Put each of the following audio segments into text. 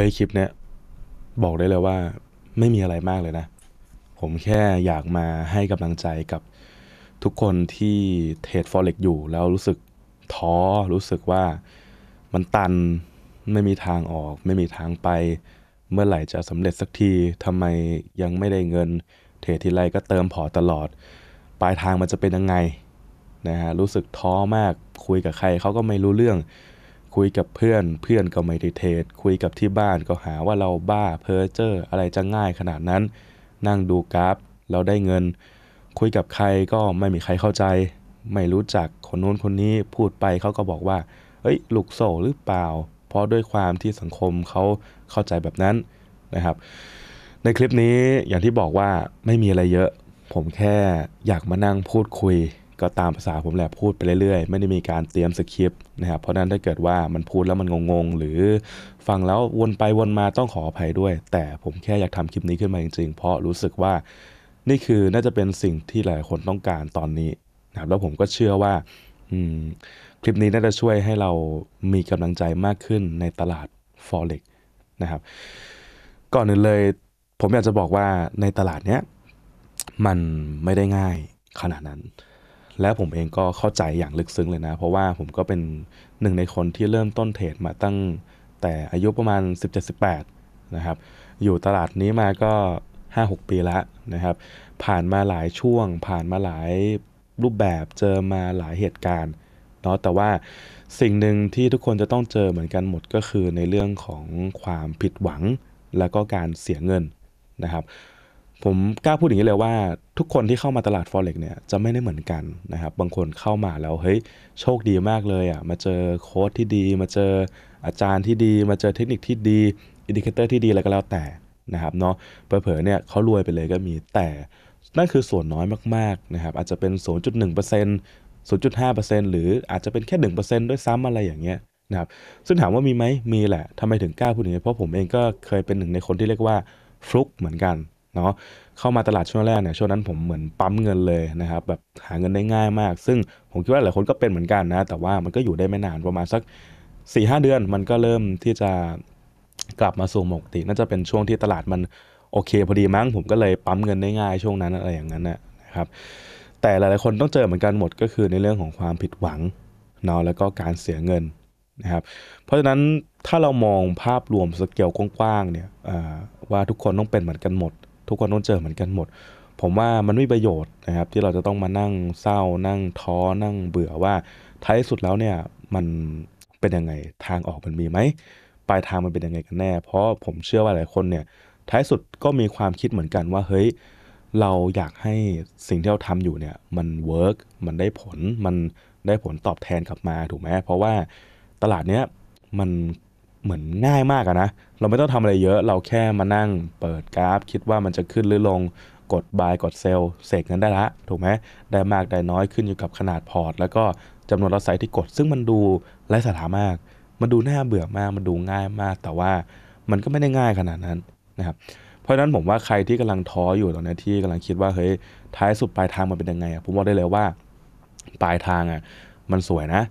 ฮ้ยคลิปเนี้ยบอกได้เลยว่าไม่มีอะไรมากเลยนะ ผมแค่อยากมาให้กำลังใจกับทุกคนที่เทรดฟอเร็กอยู่แล้วรู้สึกท้อรู้สึกว่ามันตันไม่มีทางออก ไม่มีทางไป เมื่อไหร่จะสำเร็จสักทีทำไมยังไม่ได้เงิน เทรดทีไรก็เติมพอตลอด ปลายทางมันจะเป็นยังไงนะฮะรู้สึกท้อมากคุยกับใครเขาก็ไม่รู้เรื่องคุยกับเพื่อนเพื่อนก็ไม่ได้เทศคุยกับที่บ้านก็หาว่าเราบ้าเพ้อเจ้ออะไรจะง่ายขนาดนั้น นั่งดูกราฟเราได้เงินคุยกับใครก็ไม่มีใครเข้าใจ ไม่รู้จักคนนู้นคนนี้พูดไปเขาก็บอกว่าเอ้ยลูกโซ่หรือเปล่า เพราะด้วยความที่สังคมเขาเข้าใจแบบนั้นนะครับ ในคลิปนี้อย่างที่บอกว่าไม่มีอะไรเยอะผมแค่อยากมานั่งพูดคุยก็ตามภาษาผมแหละพูดไปเรื่อยๆ ไม่ได้มีการเตรียมสคริปต์นะครับเพราะนั้นถ้าเกิดว่ามันพูดแล้วมันงงๆ หรือฟังแล้ววนไปวนมาต้องขออภัยด้วย แต่ผมแค่อยากทำคลิปนี้ขึ้นมาจริง ๆ เพราะรู้สึกว่า นี่คือน่าจะเป็นสิ่งที่หลายคนต้องการตอนนี้นะครับ แล้วผมก็เชื่อว่าคลิปนี้น่าจะช่วยให้เรามีกำลังใจมากขึ้นในตลาด Forex นะครับ ก่อนอื่นเลย ผมอยากจะบอกว่าในตลาดเนี้ยมันไม่ได้ง่ายขนาดนั้นแล้วผมเองก็เข้าใจอย่างลึกซึ้งเลยนะ เพราะว่าผมก็เป็นหนึ่งในคนที่เริ่มต้นเทรดมาตั้งแต่อายุประมาณ17-18 นะครับ อยู่ตลาดนี้มาก็ 5-6 ปีแล้วนะครับ ผ่านมาหลายช่วง ผ่านมาหลายรูปแบบเจอมาหลายเหตุการณ์เนาะแต่ว่าสิ่งหนึ่งที่ทุกคนจะต้องเจอเหมือนกันหมดก็คือในเรื่องของความผิดหวังแล้วก็การเสียเงินนะครับผมกล้าพูดอย่างนี้เลยว่าทุกคนที่เข้ามาตลาด Forex เนี่ยจะไม่ได้เหมือนกันนะครับบางคนเข้ามาแล้วเฮ้ยโชคดีมากเลยอะ่ะมาเจอโค้ดที่ดี มาเจออาจารย์ที่ดี มาเจอเทคนิคที่ดีอินดิเคเตอร์ที่ดีอะไรก็แล้วแต่นะครับเนาะเผลอๆเนี่ยเขารวยไปเลยก็มีแต่ นั่นคือส่วนน้อยมากๆนะครับอาจจะเป็น 0.1% 0.5%หรืออาจจะเป็นแค่ 1%ด้วยซ้ำอะไรอย่างเงี้ยนะครับซึ่งถามว่ามีไหมมีแหละทำไมถึงกล้าพูดอย่างนี้เพราะผมเองก็เคยเป็นหนึ่งในคนที่เรียกว่าฟลุกเหมือนกันเนาะเข้ามาตลาดช่วงแรกเนี่ยช่วงนั้นผมเหมือนปั๊มเงินเลยนะครับแบบหาเงินได้ง่ายมาก ซึ่งผมคิดว่าหลายคนก็เป็นเหมือนกันนะแต่ว่ามันก็อยู่ได้ไม่นานประมาณสัก4ี่หเดือนมันก็เริ่มที่จะกลับมาสู่ปกติน่าจะเป็นช่วงที่ตลาดมันโอเคพอดีมั้งผมก็เลยปั๊มเงินได้ง่าย ช่วงนั้นอะไรอย่างนั้นนะครับแต่หลาย ๆคนต้องเจอเหมือนกันหมดก็คือในเรื่องของความผิดหวังเนาะแล้วก็การเสียเงินนะครับเพราะฉะนั้นถ้าเรามองภาพรวมสเกลกว้างๆเนี่ยว่าทุกคนต้องเป็นเหมือนกันหมดทุกคนต้องเจอเหมือนกันหมด ผมว่ามันไม่ประโยชน์นะครับ ที่เราจะต้องมานั่งเศร้านั่งท้อนั่งเบื่อว่าท้ายสุดแล้วเนี่ยมันเป็นยังไงทางออกมันมีไหมปลายทางมันเป็นยังไงกันแน่ เพราะผมเชื่อว่าหลายคนเนี่ยท้ายสุดก็มีความคิดเหมือนกันว่า เฮ้ยเราอยากให้สิ่งที่เราทำอยู่เนี่ยมันเวิร์กมันได้ผลมันได้ผลตอบแทนกลับมาถูกไหมเพราะว่าตลาดเนี้ยมันเหมือนง่ายมากอะนะ เราไม่ต้องทำอะไรเยอะ เราแค่มานั่ง เปิดกราฟคิดว่ามันจะขึ้นหรือลง กดบายกดเซลเสกนั้นได้ละ ถูกไหม ได้มาก ได้น้อยขึ้นอยู่กับขนาดพอร์ต แล้วก็จำนวนเราใส่ที่กด ซึ่งมันดูไร้สาระมาก มันดูน่าเบื่อมาก มันดูง่ายมาก แต่ว่ามันก็ไม่ได้ง่ายขนาดนั้นนะครับ เพราะฉะนั้นผมว่าใครที่กำลังท้ออยู่ตอนนี้ที่กำลังคิดว่าเฮ้ยท้ายสุดปลายทางมันเป็นยังไงอะผมบอกได้เลยว่าปลายทางอ่ะมันสวยนะ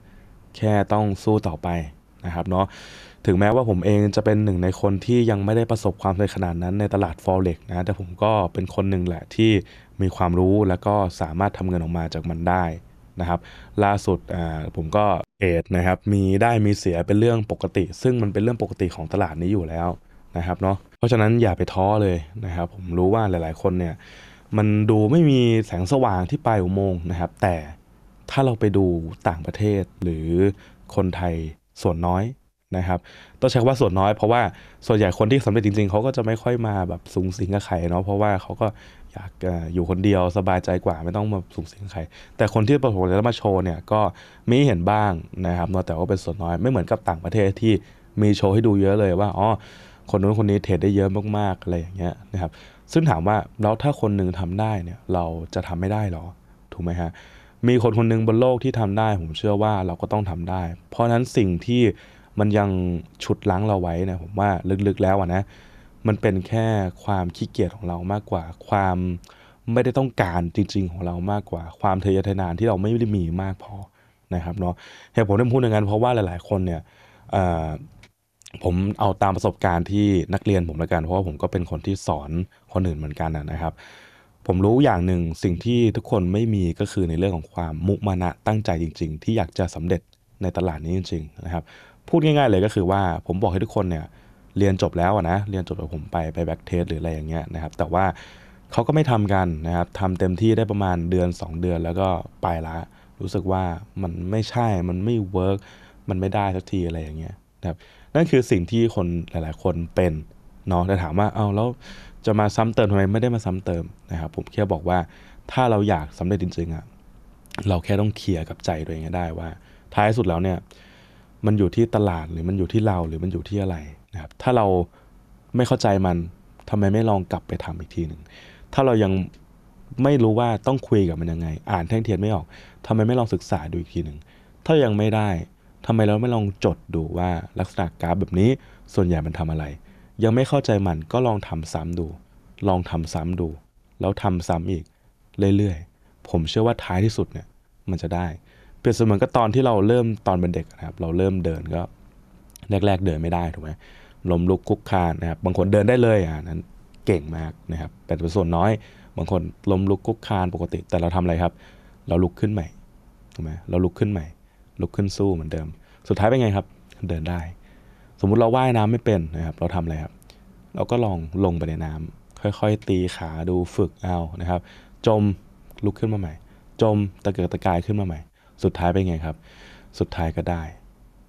แค่ต้องสู้ต่อไปนะครับ เนาะถึงแม้ว่าผมเองจะเป็นหนึ่งในคนที่ยังไม่ได้ประสบความสำเร็จขนาดนั้นในตลาด Forex นะ แต่ผมก็เป็นคนหนึ่งแหละที่มีความรู้แล้วก็สามารถทำเงินออกมาจากมันได้นะครับ ล่าสุดผมก็เอดนะครับ มีได้มีเสียเป็นเรื่องปกติ ซึ่งมันเป็นเรื่องปกติของตลาดนี้อยู่แล้วนะครับเนาะ เพราะฉะนั้นอย่าไปท้อเลยนะครับ ผมรู้ว่าหลาย ๆ คนเนี่ย มันดูไม่มีแสงสว่างที่ปลายอุโมงค์นะครับ แต่ถ้าเราไปดูต่างประเทศหรือคนไทยส่วนน้อยนะครับต้องใช้คำว่าส่วนน้อย เพราะว่าส่วนใหญ่คนที่สำเร็จจริง ๆเขาก็จะไม่ค่อยมาแบบสูงสิงกับใครเนาะเพราะว่าเขาก็อยากอยู่คนเดียวสบายใจกว่าไม่ต้องมาสูงสิงกับใครแต่คนที่ประสบแล้วมาโชว์เนี่ยก็มีเห็นบ้างนะครับแต่ว่าเป็นส่วนน้อยไม่เหมือนกับต่างประเทศที่มีโชว์ให้ดูเยอะเลยว่าอ๋อคนนู้นคนนี้เทรดได้เยอะมากๆอะไรอย่างเงี้ยนะครับซึ่งถามว่า แล้วถ้าคนหนึ่งทำได้เนี่ยเราจะทำไม่ได้หรอถูกไหมฮะมีคนคนหนึ่งบนโลกที่ทำได้ผมเชื่อว่าเราก็ต้องทำได้ เพราะนั้นสิ่งที่มันยังชุดล้างเราไว้นะ ผมว่าลึกๆแล้วนะมันเป็นแค่ความขี้เกียจของเรามากกว่าความไม่ได้ต้องการจริงๆ ของเรามากกว่า ความทะเยอทะยานที่เราไม่ได้มีมากพอ นะครับเนาะเหตุผลที่ผมพูดอย่างนั้นเพราะว่าหลายๆ คนเนี่ยผมเอาตามประสบการณ์ที่นักเรียนผมละกัน เพราะว่าผมก็เป็นคนที่สอนคนอื่นเหมือนกันนะครับ ผมรู้อย่างหนึ่งสิ่งที่ทุกคนไม่มีก็คือในเรื่องของความมุมานะตั้งใจจริง ๆ ที่อยากจะสำเร็จในตลาดนี้จริง ๆ นะครับพูดง่ายๆเลยก็คือว่าผมบอกให้ทุกคนเนี่ย เรียนจบแล้วนะเรียนจบแล้วผมไปไปแบ็กเทสหรืออะไรอย่างเงี้ยนะครับแต่ว่าเขาก็ไม่ทำกันนะครับทำเต็มที่ได้ประมาณเดือน 2 เดือนแล้วก็ไปละ รู้สึกว่ามันไม่ใช่มันไม่เวิร์กมันไม่ได้สักทีอะไรอย่างเงี้ยนะครับนั่นคือสิ่งที่คนหลายๆ คนเป็นเนาะแต่ถามว่าเอาแล้วจะมาซ้ำเติมทำไมไม่ได้มาซ้ำเติมนะครับผมแค่บอกว่าถ้าเราอยากสำเร็จจริงๆอะเราแค่ต้องเคลียร์กับใจตัวเองได้ว่าท้ายสุดแล้วเนี่ยมันอยู่ที่ตลาดหรือมันอยู่ที่เราหรือมันอยู่ที่อะไรนะครับ ถ้าเราไม่เข้าใจมัน ทำไมไม่ลองกลับไปทำอีกทีหนึ่งถ้าเรายังไม่รู้ว่าต้องคุยกับมันยังไง อ่านแท่งเทียนไม่ออก ทำไมไม่ลองศึกษาดูอีกทีหนึ่งถ้ายังไม่ได้ทำไมเราไม่ลองจดดูว่าลักษณะกราฟแบบนี้ส่วนใหญ่มันทำอะไร ยังไม่เข้าใจมันก็ลองทำซ้ำดู ลองทำซ้ำดู แล้วทำซ้ำอีก เรื่อยๆผมเชื่อว่าท้ายที่สุดเนี่ย มันจะได้เปรียบเสมือนก็ตอนที่เราเริ่มตอนเป็นเด็กนะครับ เราเริ่มเดินก็แรกๆเดินไม่ได้ถูกไหมล้มลุกคุกคานนะครับ บางคนเดินได้เลยอ่ะนั้นเก่งมากนะครับแต่เป็นส่วนน้อย บางคนล้มลุกคุกคานปกติ แต่เราทำอะไรครับ เราลุกขึ้นใหม่ถูกไหมเราลุกขึ้นใหม่ ลุกขึ้นสู้เหมือนเดิม สุดท้ายเป็นไงครับ เดินได้ สมมุติเราว่ายน้ำไม่เป็นนะครับ เราทำอะไรครับ เราก็ลองลงไปในน้ำ ค่อยๆ ตีขาดูฝึกเอานะครับ จมลุกขึ้นมาใหม่ จมตะเกียกตะกายขึ้นมาใหม่สุดท้ายเป็นไงครับ สุดท้ายก็ได้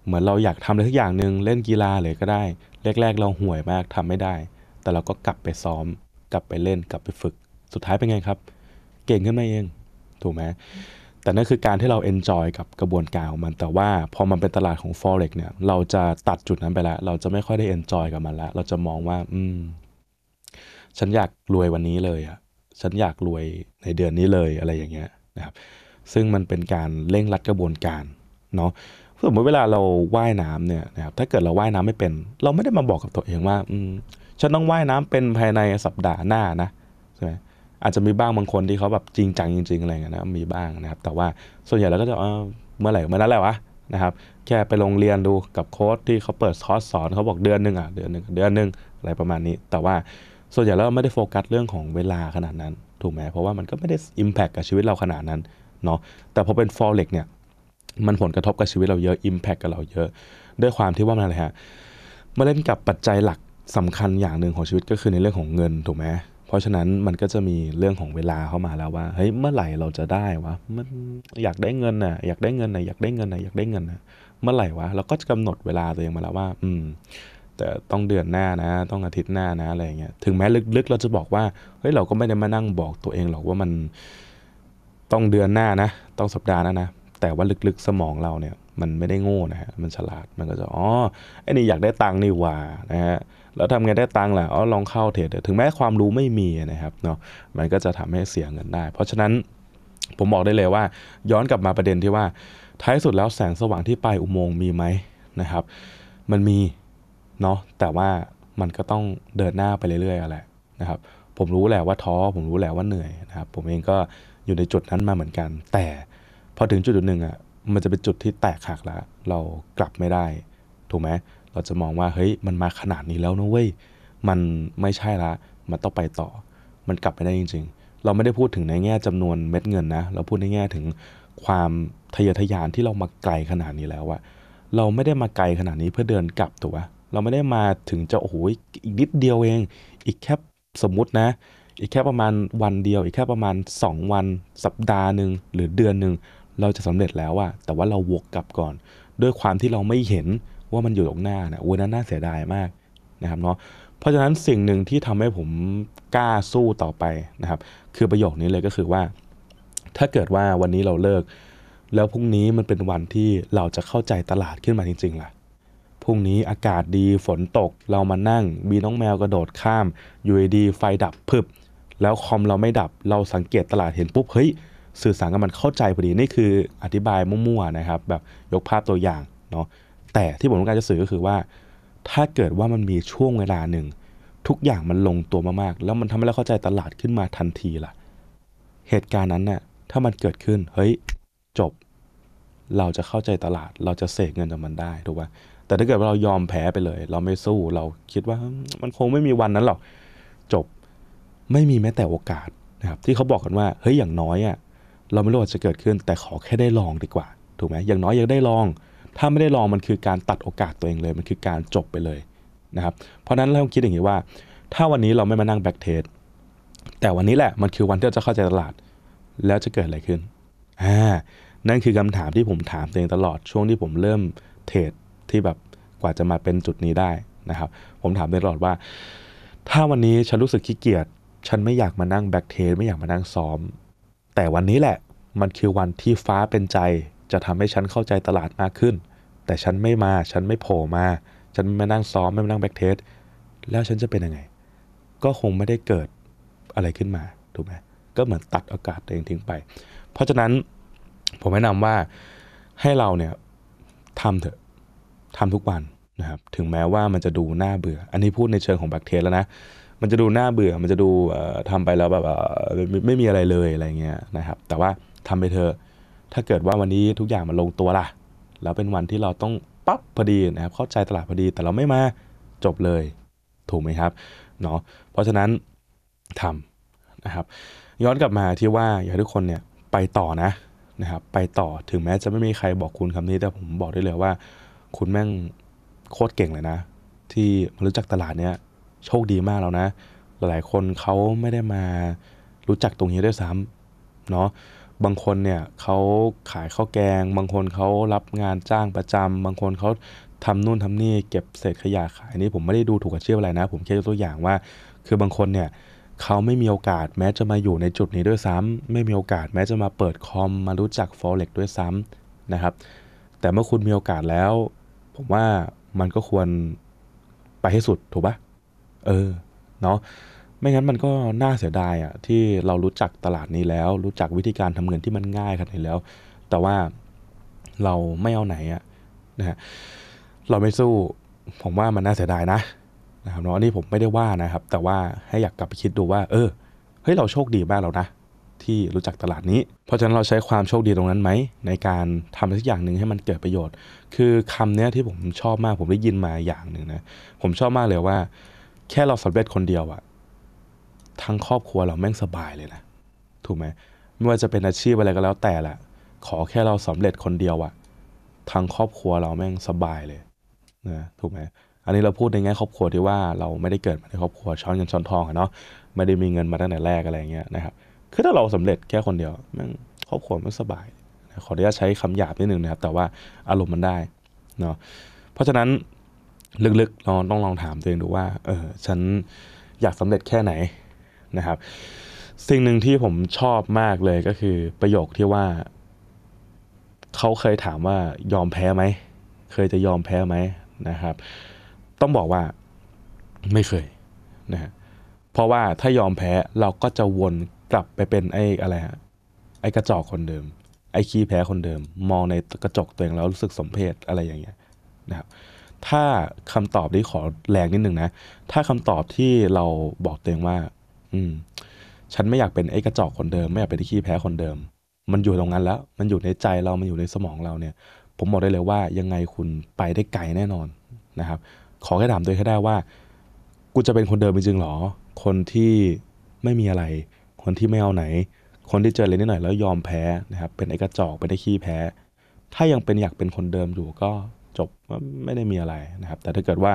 เหมือนเราอยากทำอะไรทุกอย่างหนึ่งเล่นกีฬาเลยก็ได้แรกๆ เราห่วยมากทำไม่ได้ แต่เราก็กลับไปซ้อม กลับไปเล่นกลับไปฝึก สุดท้ายเป็นไงครับ เก่งขึ้นมาเองถูกไหมแต่นั่นคือการที่เราเอนจอยกับกระบวนการของมันแต่ว่าพอมันเป็นตลาดของ Forex เนี่ย เราจะตัดจุดนั้นไปแล้วเราจะไม่ค่อยได้เอนจอยกับมันละเราจะมองว่าอืมฉันอยากรวยวันนี้เลยอะฉันอยากรวยในเดือนนี้เลยอะไรอย่างเงี้ยนะครับซึ่งมันเป็นการเร่งรัดกระบวนการเนาะ สมมติเวลาเราว่ายน้ำเนี่ยนะครับ ถ้าเกิดเราว่ายน้ำไม่เป็น เราไม่ได้มาบอกกับตัวเองว่าฉันต้องว่ายน้ำเป็นภายในสัปดาห์หน้านะ ใช่ไหมอาจจะมีบ้างบางคนที่เขาแบบจริงจังจริง ๆ อะไรเงี้ยนะ มีบ้างนะครับ แต่ว่าส่วนใหญ่เราก็จะเอเมื่อไหร่ เมื่อนั้นแหละวะนะครับ แค่ไปโรงเรียนดูกับโค้ดที่เขาเปิดคอร์สสอนเขาบอกเดือนหนึ่งอ่ะ เดือนหนึ่งเดือนหนึ่งอะไรประมาณนี้ แต่ว่าส่วนใหญ่เราไม่ได้โฟกัสเรื่องของเวลาขนาดนั้น ถูกไหมเพราะว่ามันก็ไม่ได้อิมแพคกับชีวิตเราขนาดนั้นเนาะแต่พอเป็น forex เนี่ยมันผลกระทบกับชีวิตเราเยอะ impact กับเราเยอะด้วยความที่ว่ามันอะไรฮะมาเล่นกับปัจจัยหลักสำคัญอย่างหนึ่งของชีวิตก็คือในเรื่องของเงินถูกไหมเพราะฉะนั้นมันก็จะมีเรื่องของเวลาเข้ามาแล้วว่าเฮ้ยเมื่อไหร่เราจะได้วะมันอยากได้เงินน่ะอยากได้เงินน่ะอยากได้เงินน่ะอยากได้เงินน่ะเมื่อไหร่วะเราก็จะกำหนดเวลาตัวเองมาแล้วว่า อืมแต่ต้องเดือนหน้านะ ต้องอาทิตย์หน้านะอะไรเงี้ยถึงแม้ลึก ๆ เราจะบอกว่าเฮ้ยเราก็ไม่ได้มานั่งบอกตัวเองหรอกว่ามันต้องเดือนหน้านะ ต้องสัปดาห์นะนะ แต่ว่าลึกๆ สมองเราเนี่ย มันไม่ได้โง่นะฮะ มันฉลาด มันก็จะ อ๋อ ไอ้นี่อยากได้ตังค์นี่ว่านะฮะ แล้วทำไงได้ตังค์ล่ะ อ๋อ ลองเข้าเทรดถึงแม้ความรู้ไม่มีนะครับ เนาะ มันก็จะทำให้เสียเงินได้ เพราะฉะนั้นผมบอกได้เลยว่า ย้อนกลับมาประเด็นที่ว่า ท้ายสุดแล้วแสงสว่างที่ปลายอุโมงค์มีไหมนะครับ มันมี เนาะ แต่ว่ามันก็ต้องเดินหน้าไปเรื่อยๆแหละนะครับ ผมรู้แหละว่าท้อ ผมรู้แหละว่าเหนื่อยนะครับ ผมเองก็อยู่ในจุดนั้นมาเหมือนกันแต่พอถึงจุดหนึ่งอ่ะมันจะเป็นจุดที่แตกหักแล้ว เรากลับไม่ได้ ถูกไหมเราจะมองว่าเฮ้ยมันมาขนาดนี้แล้วนะเว้ยมันไม่ใช่ละ มันต้องไปต่อ มันกลับไม่ได้จริงๆ เราไม่ได้พูดถึงในแง่จำนวนเม็ดเงินนะเราพูดในแง่ถึงความทะเยอทะยานที่เรามาไกลขนาดนี้แล้วอะเราไม่ได้มาไกลขนาดนี้เพื่อเดินกลับถูกไหมเราไม่ได้มาถึงจะโอ้โหอีกนิดเดียวเองอีกแค่สมมตินะอีกแค่ประมาณวันเดียว อีกแค่ประมาณ 2 วันสัปดาห์หนึ่งหรือเดือนหนึ่งเราจะสำเร็จแล้วอะแต่ว่าเราวกกลับก่อน ด้วยความที่เราไม่เห็นว่ามันอยู่ตรงหน้านะโอ้ยนั้นน่าเสียดายมากนะครับเนาะเพราะฉะนั้นสิ่งหนึ่งที่ทำให้ผมกล้าสู้ต่อไปนะครับคือประโยคนี้เลยก็คือว่า ถ้าเกิดว่าวันนี้เราเลิกแล้วพรุ่งนี้มันเป็นวันที่เราจะเข้าใจตลาดขึ้นมาจริงๆล่ะพรุ่งนี้อากาศดีฝนตกเรามานั่ง มีน้องแมวกระโดดข้ามอยู่ดีไฟดับพึบแล้วคอมเราไม่ดับเราสังเกตตลาดเห็นปุ๊บเฮ้ยสื่อสารกับมันเข้าใจพอดีนี่คืออธิบายมั่วๆนะครับ แบบยกภาพตัวอย่างเนาะแต่ที่ผมต้องการจะสื่อก็คือว่า ถ้าเกิดว่ามันมีช่วงเวลาหนึ่งทุกอย่างมันลงตัวมากๆแล้วมันทำให้เราเข้าใจตลาดขึ้นมาทันทีล่ะเหตุการณ์นั้นนะ่ยถ้ามันเกิดขึ้นเฮ้ย จบ เราจะเข้าใจตลาดเราจะเสกเงินจากมันได้ถูกปะแต่ถ้าเกิดว่าเรายอมแพ้ไปเลย เราไม่สู้เราคิดว่ามันคงไม่มีวันนั้นหรอกไม่มีแม้แต่โอกาสนะครับ ที่เขาบอกกันว่าเฮ้ยอย่างน้อยอะ่ะเราไม่รู้ว่าจะเกิดขึ้น แต่ขอแค่ได้ลองดีกว่า ถูกไหมอย่างน้อยอยากได้ลอง ถ้าไม่ได้ลองมันคือการตัดโอกาสตัวเองเลย มันคือการจบไปเลยนะครับ เพราะนั้นเราต้องคิดอย่างนี้ว่า ถ้าวันนี้เราไม่มานั่งแบ็กเทสแต่วันนี้แหละมันคือวันที่เราจะเข้าใจตลาด แล้วจะเกิดอะไรขึ้นอ่านั่นคือคำถามที่ผมถามตัวเองตลอดช่วงที่ผมเริ่มเทรดที่แบบกว่าจะมาเป็นจุดนี้ได้นะครับ ผมถามตลอดว่า ถ้าวันนี้ฉันรู้สึกขี้เกียจฉันไม่อยากมานั่งแบ็กเทสไม่อยากมานั่งซ้อม แต่วันนี้แหละมันคือวันที่ฟ้าเป็นใจ จะทำให้ฉันเข้าใจตลาดมากขึ้น แต่ฉันไม่มาฉันไม่โผล่มา ฉันไม่มานั่งซ้อมไม่มานั่งแบ็กเทสแล้วฉันจะเป็นยังไง ก็คงไม่ได้เกิดอะไรขึ้นมาถูกไหมก็เหมือนตัดโอกาสตัวเองทิ้งไป เพราะฉะนั้นผมแนะนำว่าให้เราเนี่ยทำเถอะทำทุกวันนะครับถึงแม้ว่ามันจะดูน่าเบื่ออันนี้พูดในเชิงของแบคเทสแล้วนะมันจะดูน่าเบื่อ มันจะดูทำไปแล้วแบบไม่มีอะไรเลยอะไรเงี้ยนะครับ แต่ว่าทำไปเถอะถ้าเกิดว่าวันนี้ทุกอย่างมันลงตัวล่ะแล้วเป็นวันที่เราต้องปั๊บพอดีนะครับเข้าใจตลาดพอดี แต่เราไม่มาจบเลยถูกไหมครับเนาะ เพราะฉะนั้นทำนะครับ ย้อนกลับมาที่ว่าอยากให้ทุกคนเนี่ยไปต่อนะนะครับไปต่อถึงแม้จะไม่มีใครบอกคุณคำนี้แต่ผมบอกได้เลยว่า คุณแม่งโคตรเก่งเลยนะ ที่รู้จักตลาดเนี้ยโชคดีมากแล้วนะ หลายๆคนเขาไม่ได้มารู้จักตรงนี้ด้วยซ้ำเนาะบางคนเนี่ยเขาขายข้าวแกง บางคนเขารับงานจ้างประจำ บางคนเขาทำนู่นทำนี่เก็บเศษขยะขาย นี่ผมไม่ได้ดูถูกกับเชื่อะไรนะ ผมแค่ยกตัวอย่างว่า คือบางคนเนี่ยเขาไม่มีโอกาสแม้จะมาอยู่ในจุดนี้ด้วยซ้ำ ไม่มีโอกาส แม้จะมาเปิดคอมมารู้จัก Forex ด้วยซ้ำนะครับ แต่เมื่อคุณมีโอกาสแล้ว ผมว่ามันก็ควรไปให้สุดถูกปะเออ เนาะไม่งั้นมันก็น่าเสียดายอะที่เรารู้จักตลาดนี้แล้ว รู้จักวิธีการทำเงินที่มันง่ายขนาดนี้แล้ว แต่ว่าเราไม่เอาไหนอะนะฮะเราไม่สู้ผมว่ามันน่าเสียดายนะนะครับเนาะนี่ผมไม่ได้ว่านะครับ แต่ว่าให้อยากกลับไปคิดดูว่า เออเฮ้ยเราโชคดีมากแล้วนะที่รู้จักตลาดนี้ เพราะฉะนั้นเราใช้ความโชคดีตรงนั้นไหมในการทำอะไรสักอย่างหนึ่งให้มันเกิดประโยชน์ คือคำเนี้ยที่ผมชอบมาก ผมได้ยินมาอย่างหนึ่งนะผมชอบมากเลยว่าแค่เราสำเร็จคนเดียวอะทั้งครอบครัวเราแม่งสบายเลยนะ ถูกไหมไม่ว่าจะเป็นอาชีพอะไรก็แล้วแต่แหละ ขอแค่เราสำเร็จคนเดียวอะทางครอบครัวเราแม่งสบายเลยนะ ถูกไหม อันนี้เราพูดในแง่ครอบครัวที่ว่าเราไม่ได้เกิดมาในครอบครัวช้อนเงินช้อนทองอะเนาะ ไม่ได้มีเงินมาตั้งแต่แรกอะไรเงี้ยนะครับ คือถ้าเราสำเร็จแค่คนเดียว แม่งครอบครัวม่งสบายขออนุญาตใช้คำหยาบนิดนึงนะครับ แต่ว่าอารมณ์มันได้เนาะ เพราะฉะนั้นลึกๆเราต้องลองถามตัวเองดูว่าเออฉันอยากสำเร็จแค่ไหนนะครับสิ่งหนึ่งที่ผมชอบมากเลยก็คือประโยคที่ว่าเขาเคยถามว่ายอมแพ้ไหมเคยจะยอมแพ้ไหมนะครับ ต้องบอกว่าไม่เคยนะฮะเพราะว่าถ้ายอมแพ้เราก็จะวนกลับไปเป็นไอ้อะไรฮะ ไอ้กระจอกคนเดิม ไอ้ขี้แพ้คนเดิม มองในกระจกตัวเองแล้วรู้สึกสมเพชอะไรอย่างเงี้ย นะครับถ้าคำตอบที่ขอแรงนิดนึงนะ ถ้าคำตอบที่เราบอกตัวเองว่า อืม ฉันไม่อยากเป็นไอ้กระจอกคนเดิม ไม่อยากเป็นที่ขี้แพ้คนเดิม มันอยู่ตรงนั้นแล้ว มันอยู่ในใจเรา มันอยู่ในสมองเราเนี่ย ผมบอกได้เลยว่า ยังไงคุณไปได้ไกลแน่นอนนะครับ ขอแค่ถามตัวเองแค่ได้ว่า กูจะเป็นคนเดิมจริงหรอ คนที่ไม่มีอะไร คนที่ไม่เอาไหน คนที่เจออะไรนิดหน่อยแล้วยอมแพ้นะครับ เป็นไอ้กระจอกเป็นไอ้ขี้แพ้ ถ้ายังเป็นอยากเป็นคนเดิมอยู่ก็จบไม่ได้มีอะไรนะครับ แต่ถ้าเกิดว่า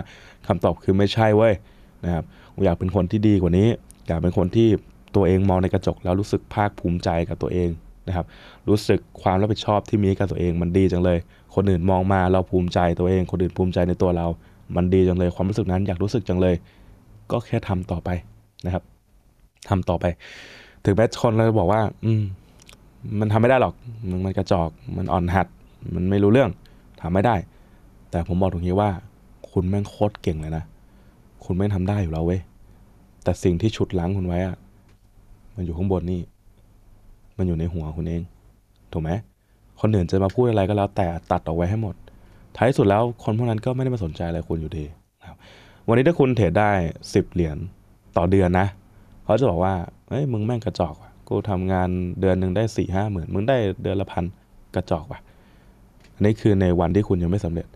คำตอบคือไม่ใช่เว้ยนะครับอยากเป็นคนที่ดีกว่านี้ อยากเป็นคนที่ตัวเองมองในกระจก แล้วรู้สึกภาคภูมิใจกับตัวเองนะครับ รู้สึกความรับผิดชอบที่มีกับตัวเอง มันดีจังเลย คนอื่นมองมาเราภูมิใจตัวเอง คนอื่นภูมิใจในตัวเรา มันดีจังเลย ความรู้สึกนั้น อยากรู้สึกจังเลย ก็แค่ทำต่อไปนะครับ ทำต่อไป ถึงแม้คนเราจะบอกว่า อืมมันทำไม่ได้หรอกมันกระจอกมันอ่อนหัด มันไม่รู้เรื่องทำไม่ได้แต่ผมบอกตรงนี้ว่าคุณแม่งโคตรเก่งเลยนะ คุณแม่งทำได้อยู่แล้วเว้ย แต่สิ่งที่ฉุดล้างคุณไว้อะมันอยู่ข้างบนนี่ มันอยู่ในหัวคุณเอง ถูกไหม คนอื่นจะมาพูดอะไรก็แล้วแต่ตัดออกไว้ให้หมด ท้ายสุดแล้วคนพวกนั้นก็ไม่ได้มาสนใจอะไรคุณอยู่ดีครับ วันนี้ถ้าคุณเทรดได้สิบเหรียญต่อเดือนนะ เขาจะบอกว่า เฮ้ย มึงแม่งกระจอกว่ะกูทำงานเดือนหนึ่งได้สี่ห้าหมื่น มึงได้เดือนละพันกระจอกว่ะอันนี้คือในวันที่คุณยังไม่สำเร็จ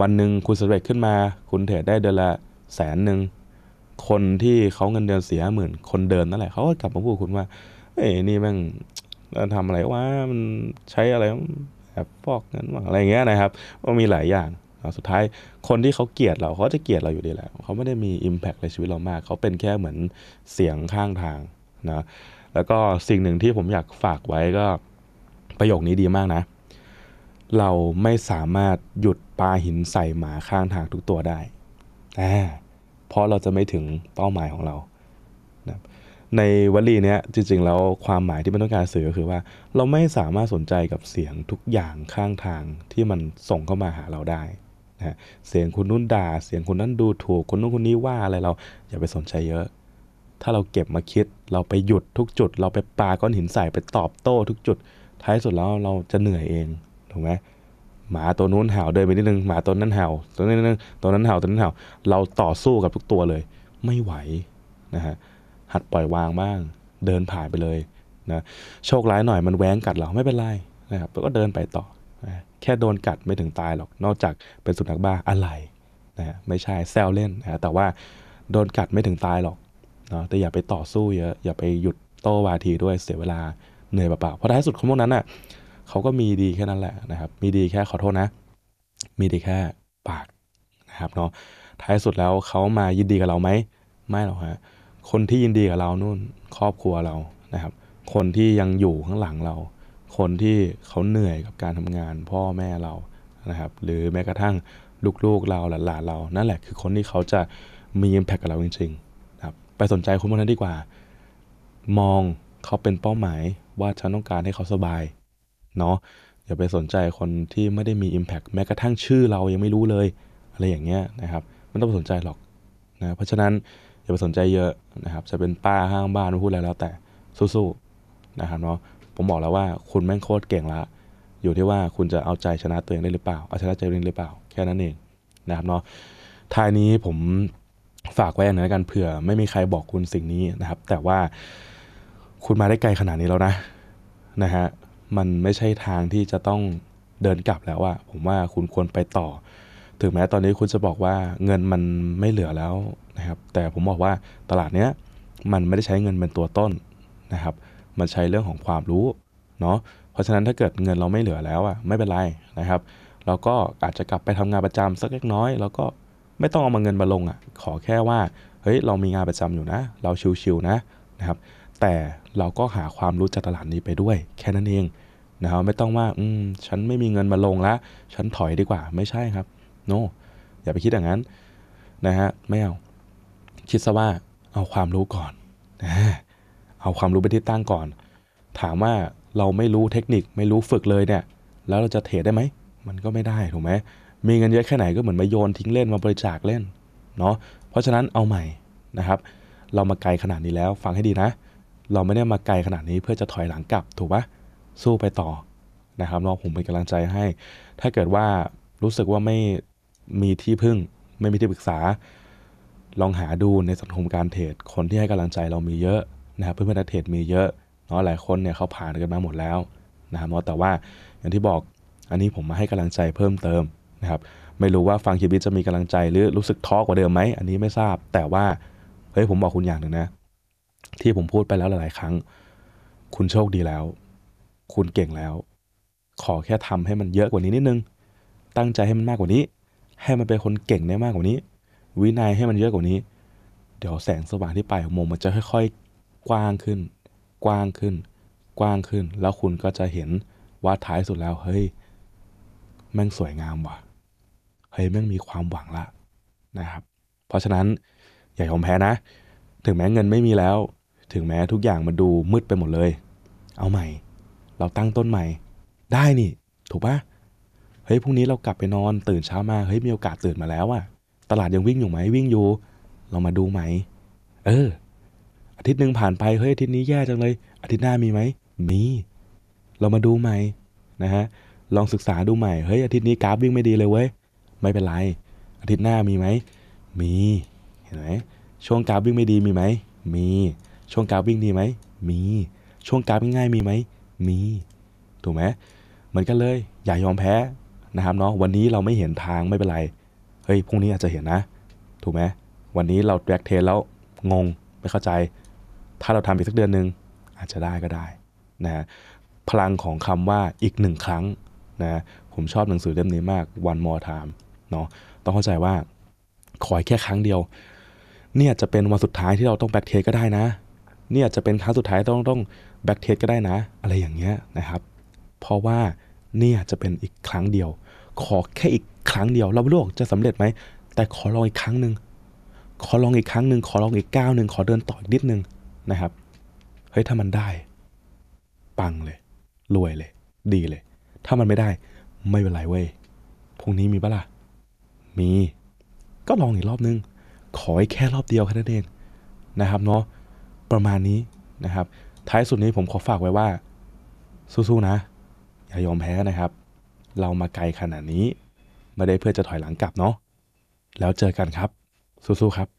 วันหนึ่งคุณสำเร็จขึ้นมา คุณเทรดได้เดือนละแสนหนึ่งคนที่เขาเงินเดือนเสียหมื่นคนเดินนั่นแหละเขาก็กลับมาพูดคุณว่าเอ้ยนี่แม่งทำอะไรวะมันใช้อะไรแอบฟอกเงินอะไรเงี้ยนะครับมันมีหลายอย่างสุดท้ายคนที่เขาเกลียดเราเขาจะเกลียดเราอยู่ดีแหละเขาไม่ได้มี Impact ในชีวิตเรามากเขาเป็นแค่เหมือนเสียงข้างทางนะแล้วก็สิ่งหนึ่งที่ผมอยากฝากไว้ก็ประโยคนี้ดีมากนะเราไม่สามารถหยุดปาหินใส่หมาข้างทางทุกตัวได้ เพราะเราจะไม่ถึงเป้าหมายของเรา ในวลีนี้จริงๆแล้วความหมายที่มันต้องการสื่อก็คือว่าเราไม่สามารถสนใจกับเสียงทุกอย่างข้างทางที่มันส่งเข้ามาหาเราได้นะเสียงคนนู้นด่า เสียงคนนั้นดูถูกคนนู้นคนนี้ว่าอะไรเราอย่าไปสนใจเยอะ ถ้าเราเก็บมาคิดเราไปหยุดทุกจุด เราไปปาก้อนหินใส่ไปตอบโต้ ทุกจุด ท้ายสุดแล้วเราจะเหนื่อยเองถูกไหมหมาตัวนู้นเห่าเดินไปนิดนึงหมาตัวนั้นเห่าตัวนั้นึงตัวนั้นเห่าตัวนั้นเห่าเราต่อสู้กับทุกตัวเลย ไม่ไหวนะฮะหัดปล่อยวางบ้างเดินผ่านไปเลยนะโชคร้ายหน่อยมันแว้งกัดเราไม่เป็นไรนะครับก็เดินไปต่อนะแค่โดนกัดไม่ถึงตายหรอก นอกจากเป็นสุนัขบ้าอะไรนะไม่ใช่แซวเล่นนะแต่ว่าโดนกัดไม่ถึงตายหรอกเนาะแต่อย่าไปต่อสู้เยอะอย่าไปหยุดโต้วาทีด้วยเสียเวลาเหนื่อยเปล่าเพราะท้ายสุดคนพวกนั้นอ่ะเขาก็มีดีแค่นั้นแหละนะครับ มีดีแค่ขอโทษนะ มีดีแค่ปากนะครับเนาะ ท้ายสุดแล้วเขามายินดีกับเราไหม ไม่หรอกฮะ คนที่ยินดีกับเรานู่น ครอบครัวเรานะครับ คนที่ยังอยู่ข้างหลังเรา คนที่เขาเหนื่อยกับการทำงานพ่อแม่เรา นะครับ หรือแม้กระทั่งลูกๆเราหลานๆเรา นั่นแหละคือคนที่เขาจะมีอิมแพคกับเราจริงๆครับ ไปสนใจคนพวกนั้นดีกว่า มองเขาเป็นเป้าหมาย ว่าฉันต้องการให้เขาสบายเนาะอย่าไปสนใจคนที่ไม่ได้มี Impact แม้กระทั่งชื่อเรายังไม่รู้เลย อะไรอย่างเงี้ยนะครับไม่ต้องไปสนใจหรอกนะเพราะฉะนั้น อย่าไปสนใจเยอะนะครับ จะเป็นป้าห้างบ้านพูดอะไรแล้วแต่สู้ๆนะครับเนาะผมบอกแล้วว่าคุณแม่งโคตรเก่งละอยู่ที่ว่าคุณจะเอาใจชนะตัวเองได้หรือเปล่าเอาชนะใจตัวเองหรือเปล่าแค่นั้นเองนะครับเนาะท้ายนี้ผมฝากไว้อย่างนี้กันเผื่อไม่มีใครบอกคุณสิ่งนี้นะครับ แต่ว่าคุณมาได้ไกลขนาดนี้แล้วนะนะฮะมันไม่ใช่ทางที่จะต้องเดินกลับแล้วอะผมว่าคุณควรไปต่อ ถึงแม้ตอนนี้คุณจะบอกว่าเงินมันไม่เหลือแล้วนะครับ แต่ผมบอกว่าตลาดเนี้ย มันไม่ได้ใช้เงินเป็นตัวต้นนะครับ มันใช้เรื่องของความรู้เนาะ เพราะฉะนั้นถ้าเกิดเงินเราไม่เหลือแล้วอะไม่เป็นไรนะครับ เราก็อาจจะกลับไปทำงานประจำสักเล็กน้อย แล้วก็ไม่ต้องเอามาเงินมาลงอะขอแค่ว่า เฮ้ยเรามีงานประจำอยู่นะเราชิวๆนะนะครับแต่เราก็หาความรู้จากตลาดนี้ไปด้วย แค่นั้นเองนะครับไม่ต้องว่าอืมฉันไม่มีเงินมาลงละฉันถอยดีกว่า ไม่ใช่ครับโน no. อย่าไปคิดอย่างนั้นนะฮะไม่เอาคิดซะว่า เอาความรู้ก่อน เอาความรู้ไปที่ตั้งก่อน ถามว่าเราไม่รู้เทคนิคไม่รู้ฝึกเลยเนี่ย แล้วเราจะเทรดได้ไหมมันก็ไม่ได้ถูกไหมมีเงินเยอะแค่ไหนก็เหมือนมาโยนทิ้งเล่นมาบริจาคเล่นเนาะเพราะฉะนั้นเอาใหม่นะครับ เรามาไกลขนาดนี้แล้ว ฟังให้ดีนะเราไม่ได้มาไกลขนาดนี้เพื่อจะถอยหลังกลับถูกปะสู้ไปต่อนะครับน้องผมเป็นกำลังใจให้ ถ้าเกิดว่ารู้สึกว่าไม่มีที่พึ่งไม่มีที่ปรึกษา ลองหาดูในสังคมการเทรดคนที่ให้กำลังใจเรามีเยอะนะครับเพื่อนเพื่อนเทรดมีเยอะเนาะหลายคนเนี่ยเขาผ่านกันมาหมดแล้วนะครับเนาะแต่ว่าอย่างที่บอกอันนี้ผมมาให้กำลังใจเพิ่มเติมนะครับไม่รู้ว่าฟังคลิปนี้จะมีกำลังใจหรือรู้สึกท้อกว่าเดิมไหมอันนี้ไม่ทราบแต่ว่าเฮ้ยผมบอกคุณอย่างหนึ่งนะที่ผมพูดไปแล้วหลายๆครั้ง คุณโชคดีแล้ว คุณเก่งแล้ว ขอแค่ทำให้มันเยอะกว่านี้นิดนึง ตั้งใจให้มันมากกว่านี้ ให้มันเป็นคนเก่งได้มากกว่านี้ วินัยให้มันเยอะกว่านี้ เดี๋ยวแสงสว่างที่ปลายอุมุมมันจะค่อย ๆ กว้างขึ้น กว้างขึ้น กว้างขึ้น แล้วคุณก็จะเห็นว่าท้ายสุดแล้ว เฮ้ย แม่งสวยงามว่ะ เฮ้ยแม่งมีความหวังละนะครับ เพราะฉะนั้นอย่ายอมแพ้นะถึงแม้เงินไม่มีแล้ว ถึงแม้ทุกอย่างมันดูมืดไปหมดเลย เอาใหม่ เราตั้งต้นใหม่ ได้นี่ ถูกปะเฮ้ย พรุ่งนี้เรากลับไปนอน ตื่นเช้ามา เฮ้ย มีโอกาสตื่นมาแล้วอะตลาดยังวิ่งอยู่ไหมวิ่งอยู่ เรามาดูไหม เอออาทิตย์หนึ่งผ่านไป เฮ้ยอาทิตย์นี้แย่จังเลย อาทิตย์หน้ามีไหม มี เรามาดูใหม่นะฮะ ลองศึกษาดูใหม่ เฮ้ยอาทิตย์นี้กราฟวิ่งไม่ดีเลยเว้ย ไม่เป็นไรอาทิตย์หน้ามีไหม มี เห็นไหมช่วงการวิ่งไม่ดีมีไหม มี ช่วงการวิ่งดีไหม มี ช่วงการา่ง่ายมีไหมมี ถูกไหมเหมือนกันเลย อย่ายอมแพ้นะครับเนาะ วันนี้เราไม่เห็นทางไม่เป็นไร เฮ้ยพรุ่งนี้อาจจะเห็นนะ ถูกไหม วันนี้เราแบกเทนแล้วงง ไม่เข้าใจ ถ้าเราทำอีกสักเดือนหนึ่งอาจจะได้ก็ได้นะพลังของคำว่าอีกหนึ่งครั้งนะผมชอบหนังสือเล่มนี้มาก One More Time เนาะ ต้องเข้าใจว่า ขอแค่ครั้งเดียวเนี่ยจะเป็นวันสุดท้ายที่เราต้องแบคกเทสก็ได้นะ เนี่ยจะเป็นครั้งสุดท้ายต้องต้องแบคกเทสก็ได้นะ อะไรอย่างเงี้ยนะครับ เพราะว่าเนี่ยจะเป็นอีกครั้งเดียว ขอแค่อีกครั้งเดียวเราไม่รู้จะสำเร็จไหมแต่ขอลองอีกครั้งหนึ่งขอลองอีกครั้งหนึ่งขอลองอีกก้าวหนึ่งขอเดินต่ออีกนิดนึงนะครับ เฮ้ยถ้ามันได้ ปังเลยรวยเลย ดีเลย ถ้ามันไม่ได้ ไม่เป็นไรเว้ยพรุ่งนี้มีปะล่ะมี ก็ลองอีกรอบนึงขอแค่รอบเดียวแค่นั้นเอง นะครับเนาะประมาณนี้นะครับ ท้ายสุดนี้ผมขอฝากไว้ว่า สู้ๆนะ อย่ายอมแพ้นะครับ เรามาไกลขนาดนี้ไม่ได้เพื่อจะถอยหลังกลับเนาะแล้วเจอกันครับ สู้ๆครับ